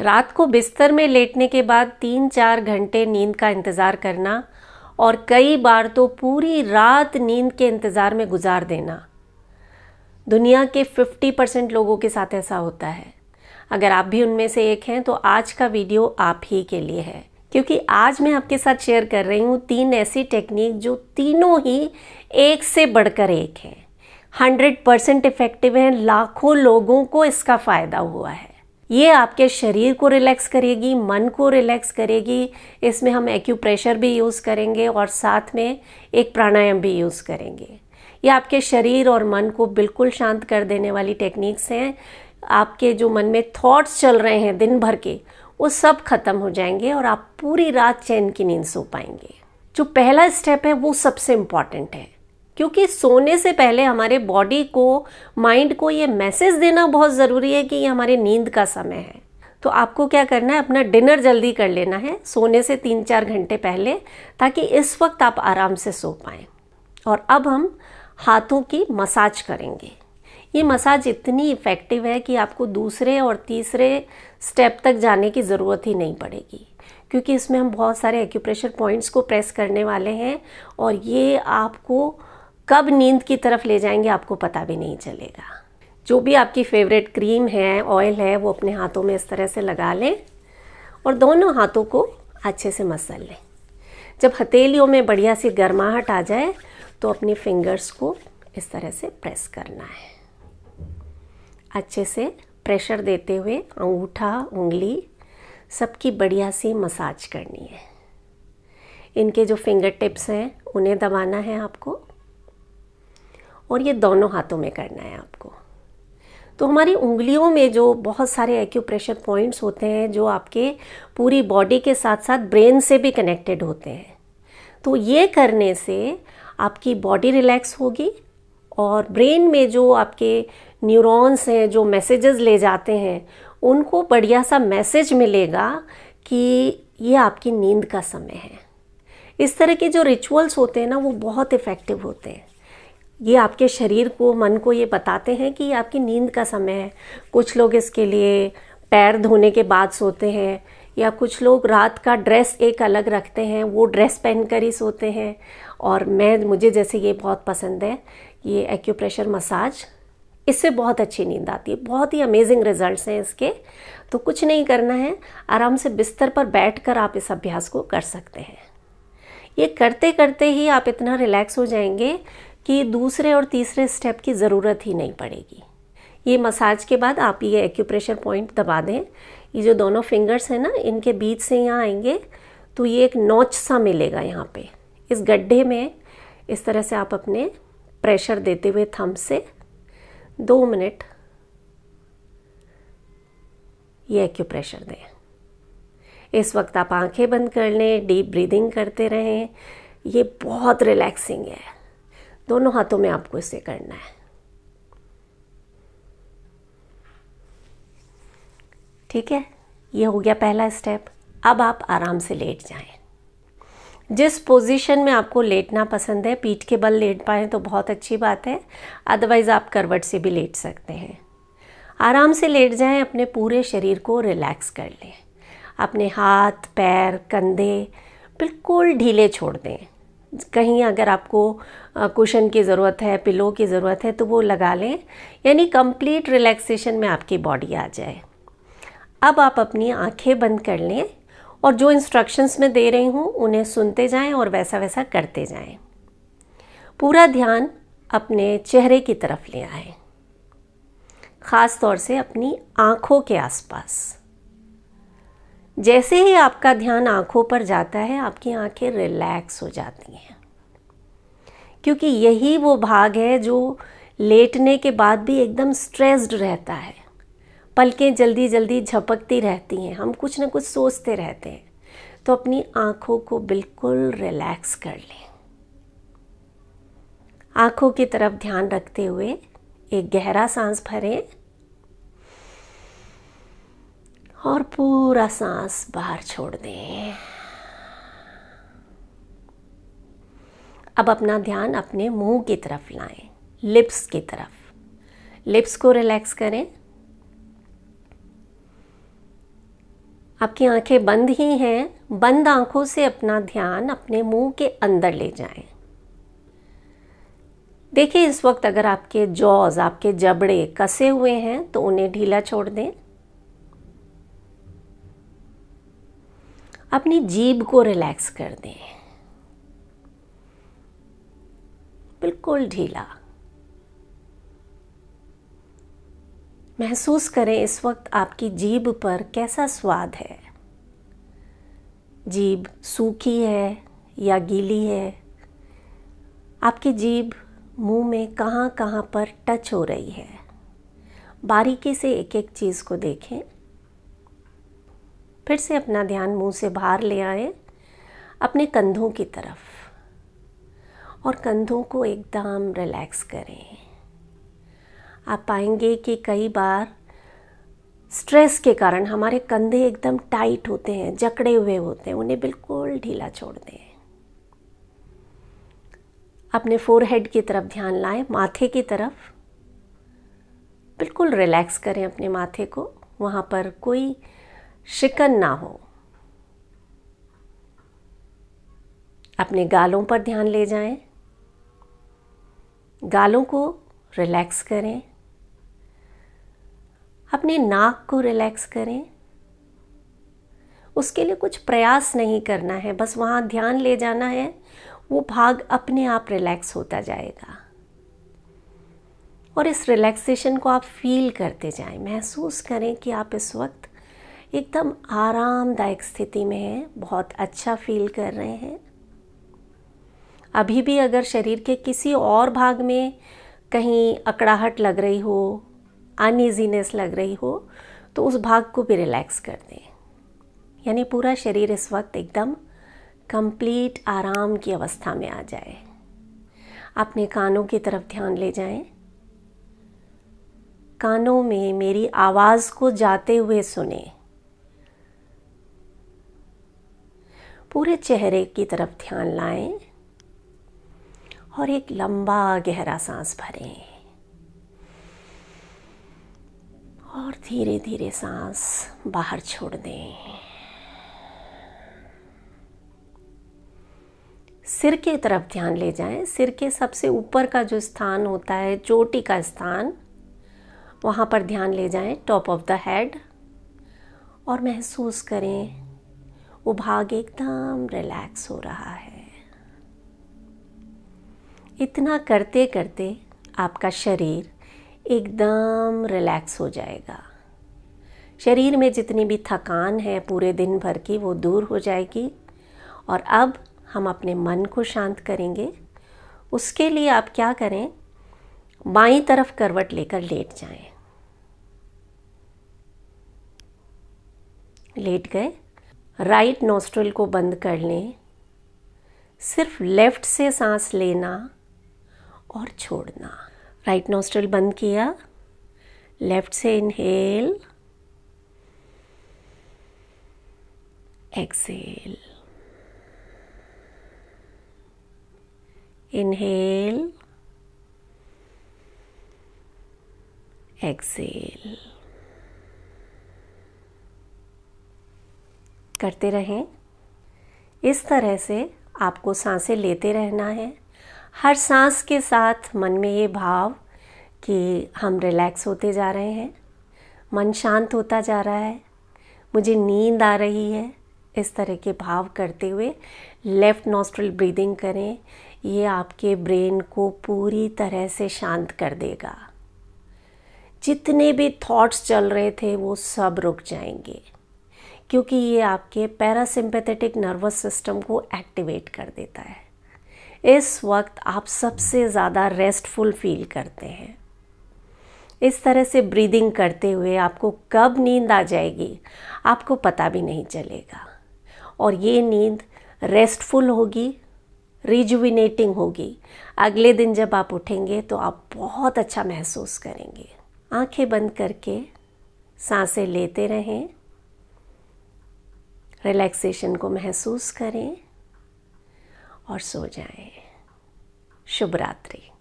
रात को बिस्तर में लेटने के बाद तीन चार घंटे नींद का इंतज़ार करना और कई बार तो पूरी रात नींद के इंतज़ार में गुजार देना दुनिया के 50 परसेंट लोगों के साथ ऐसा होता है अगर आप भी उनमें से एक हैं तो आज का वीडियो आप ही के लिए है क्योंकि आज मैं आपके साथ शेयर कर रही हूँ तीन ऐसी टेक्निक जो तीनों ही एक से बढ़कर एक हैं हंड्रेड परसेंट इफ़ेक्टिव हैं लाखों लोगों को इसका फ़ायदा हुआ है ये आपके शरीर को रिलैक्स करेगी मन को रिलैक्स करेगी इसमें हम एक्यूप्रेशर भी यूज़ करेंगे और साथ में एक प्राणायाम भी यूज़ करेंगे ये आपके शरीर और मन को बिल्कुल शांत कर देने वाली टेक्निक्स हैं आपके जो मन में थॉट्स चल रहे हैं दिन भर के वो सब खत्म हो जाएंगे और आप पूरी रात चैन की नींद सो पाएंगे जो पहला स्टेप है वो सबसे इम्पॉर्टेंट है क्योंकि सोने से पहले हमारे बॉडी को माइंड को ये मैसेज देना बहुत ज़रूरी है कि ये हमारे नींद का समय है तो आपको क्या करना है अपना डिनर जल्दी कर लेना है सोने से तीन चार घंटे पहले ताकि इस वक्त आप आराम से सो पाएं और अब हम हाथों की मसाज करेंगे ये मसाज इतनी इफ़ेक्टिव है कि आपको दूसरे और तीसरे स्टेप तक जाने की ज़रूरत ही नहीं पड़ेगी क्योंकि इसमें हम बहुत सारे एक्यूप्रेशर पॉइंट्स को प्रेस करने वाले हैं और ये आपको कब नींद की तरफ ले जाएंगे आपको पता भी नहीं चलेगा जो भी आपकी फेवरेट क्रीम है ऑयल है वो अपने हाथों में इस तरह से लगा लें और दोनों हाथों को अच्छे से मसल लें जब हथेलियों में बढ़िया सी गर्माहट आ जाए तो अपनी फिंगर्स को इस तरह से प्रेस करना है अच्छे से प्रेशर देते हुए अंगूठा उंगली सबकी बढ़िया सी मसाज करनी है इनके जो फिंगर टिप्स हैं उन्हें दबाना है आपको और ये दोनों हाथों में करना है आपको तो हमारी उंगलियों में जो बहुत सारे एक्यूप्रेशर पॉइंट्स होते हैं जो आपके पूरी बॉडी के साथ साथ ब्रेन से भी कनेक्टेड होते हैं तो ये करने से आपकी बॉडी रिलैक्स होगी और ब्रेन में जो आपके न्यूरॉन्स हैं जो मैसेजेस ले जाते हैं उनको बढ़िया सा मैसेज मिलेगा कि ये आपकी नींद का समय है इस तरह के जो रिचुअल्स होते हैं ना वो बहुत इफ़ेक्टिव होते हैं ये आपके शरीर को मन को ये बताते हैं कि आपकी नींद का समय है कुछ लोग इसके लिए पैर धोने के बाद सोते हैं या कुछ लोग रात का ड्रेस एक अलग रखते हैं वो ड्रेस पहन कर ही सोते हैं और मैं मुझे जैसे ये बहुत पसंद है ये एक्यूप्रेशर मसाज इससे बहुत अच्छी नींद आती है बहुत ही अमेजिंग रिजल्ट्स हैं इसके तो कुछ नहीं करना है आराम से बिस्तर पर बैठकर आप इस अभ्यास को कर सकते हैं ये करते करते ही आप इतना रिलैक्स हो जाएंगे कि दूसरे और तीसरे स्टेप की ज़रूरत ही नहीं पड़ेगी ये मसाज के बाद आप ये एक्यूप्रेशर पॉइंट दबा दें ये जो दोनों फिंगर्स हैं ना इनके बीच से यहाँ आएंगे तो ये एक नोच सा मिलेगा यहाँ पे इस गड्ढे में इस तरह से आप अपने प्रेशर देते हुए थम से दो मिनट ये एक्यूप्रेशर दें इस वक्त आप आंखें बंद कर लें डीप ब्रीदिंग करते रहें ये बहुत रिलैक्सिंग है दोनों हाथों में आपको इसे करना है ठीक है ये हो गया पहला स्टेप अब आप आराम से लेट जाएं। जिस पोजीशन में आपको लेटना पसंद है पीठ के बल लेट पाएँ तो बहुत अच्छी बात है अदरवाइज़ आप करवट से भी लेट सकते हैं आराम से लेट जाएं अपने पूरे शरीर को रिलैक्स कर लें अपने हाथ पैर कंधे बिल्कुल ढीले छोड़ दें कहीं अगर आपको कुशन की ज़रूरत है पिलो की ज़रूरत है तो वो लगा लें यानी कंप्लीट रिलैक्सेशन में आपकी बॉडी आ जाए अब आप अपनी आंखें बंद कर लें और जो इंस्ट्रक्शंस मैं दे रही हूँ उन्हें सुनते जाएं और वैसा वैसा करते जाएं। पूरा ध्यान अपने चेहरे की तरफ ले आए ख़ास तौर से अपनी आँखों के आसपास जैसे ही आपका ध्यान आंखों पर जाता है आपकी आंखें रिलैक्स हो जाती हैं क्योंकि यही वो भाग है जो लेटने के बाद भी एकदम स्ट्रेस्ड रहता है पलकें जल्दी जल्दी झपकती रहती हैं हम कुछ ना कुछ सोचते रहते हैं तो अपनी आंखों को बिल्कुल रिलैक्स कर लें आंखों की तरफ ध्यान रखते हुए एक गहरा सांस भरें और पूरा सांस बाहर छोड़ दें अब अपना ध्यान अपने मुंह की तरफ लाएं लिप्स की तरफ लिप्स को रिलैक्स करें आपकी आंखें बंद ही हैं बंद आंखों से अपना ध्यान अपने मुंह के अंदर ले जाएं देखिए इस वक्त अगर आपके जॉज आपके जबड़े कसे हुए हैं तो उन्हें ढीला छोड़ दें अपनी जीब को रिलैक्स कर दें बिल्कुल ढीला महसूस करें इस वक्त आपकी जीभ पर कैसा स्वाद है जीभ सूखी है या गीली है आपकी जीभ मुंह में कहां कहां पर टच हो रही है बारीकी से एक एक चीज़ को देखें फिर से अपना ध्यान मुंह से बाहर ले आए अपने कंधों की तरफ और कंधों को एकदम रिलैक्स करें आप पाएंगे कि कई बार स्ट्रेस के कारण हमारे कंधे एकदम टाइट होते हैं जकड़े हुए होते हैं उन्हें बिल्कुल ढीला छोड़ दें अपने फोरहेड की तरफ ध्यान लाएं माथे की तरफ बिल्कुल रिलैक्स करें अपने माथे को वहाँ पर कोई शिकन ना हो अपने गालों पर ध्यान ले जाएं, गालों को रिलैक्स करें अपने नाक को रिलैक्स करें उसके लिए कुछ प्रयास नहीं करना है बस वहाँ ध्यान ले जाना है वो भाग अपने आप रिलैक्स होता जाएगा और इस रिलैक्सेशन को आप फील करते जाएं महसूस करें कि आप इस वक्त एकदम आरामदायक स्थिति में हैं बहुत अच्छा फील कर रहे हैं अभी भी अगर शरीर के किसी और भाग में कहीं अकड़ाहट लग रही हो अनइजीनेस लग रही हो तो उस भाग को भी रिलैक्स कर दें यानी पूरा शरीर इस वक्त एकदम कंप्लीट आराम की अवस्था में आ जाए अपने कानों की तरफ ध्यान ले जाएं कानों में मेरी आवाज़ को जाते हुए सुने पूरे चेहरे की तरफ ध्यान लाएं और एक लंबा गहरा सांस भरें और धीरे धीरे सांस बाहर छोड़ दें सिर के तरफ ध्यान ले जाएं सिर के सबसे ऊपर का जो स्थान होता है चोटी का स्थान वहां पर ध्यान ले जाएं टॉप ऑफ द हेड और महसूस करें वो भाग एकदम रिलैक्स हो रहा है इतना करते करते आपका शरीर एकदम रिलैक्स हो जाएगा शरीर में जितनी भी थकान है पूरे दिन भर की वो दूर हो जाएगी और अब हम अपने मन को शांत करेंगे उसके लिए आप क्या करें बाई तरफ करवट लेकर लेट जाएं। लेट गए राइट नोस्ट्रल को बंद कर लें सिर्फ लेफ़्ट से सांस लेना और छोड़ना राइट नोस्ट्रल बंद किया लेफ़्ट से इनहेल एक्सेल इनहेल एक्सेल करते रहें इस तरह से आपको सांसें लेते रहना है हर सांस के साथ मन में ये भाव कि हम रिलैक्स होते जा रहे हैं मन शांत होता जा रहा है मुझे नींद आ रही है इस तरह के भाव करते हुए लेफ़्ट नॉस्ट्रल ब्रीदिंग करें ये आपके ब्रेन को पूरी तरह से शांत कर देगा जितने भी थॉट्स चल रहे थे वो सब रुक जाएंगे क्योंकि ये आपके पैरासिम्पेथेटिक नर्वस सिस्टम को एक्टिवेट कर देता है इस वक्त आप सबसे ज़्यादा रेस्टफुल फील करते हैं इस तरह से ब्रीदिंग करते हुए आपको कब नींद आ जाएगी आपको पता भी नहीं चलेगा और ये नींद रेस्टफुल होगी रिजुविनेटिंग होगी अगले दिन जब आप उठेंगे तो आप बहुत अच्छा महसूस करेंगे आंखें बंद करके सांसें लेते रहें रिलैक्सेशन को महसूस करें और सो जाएं। शुभ रात्रि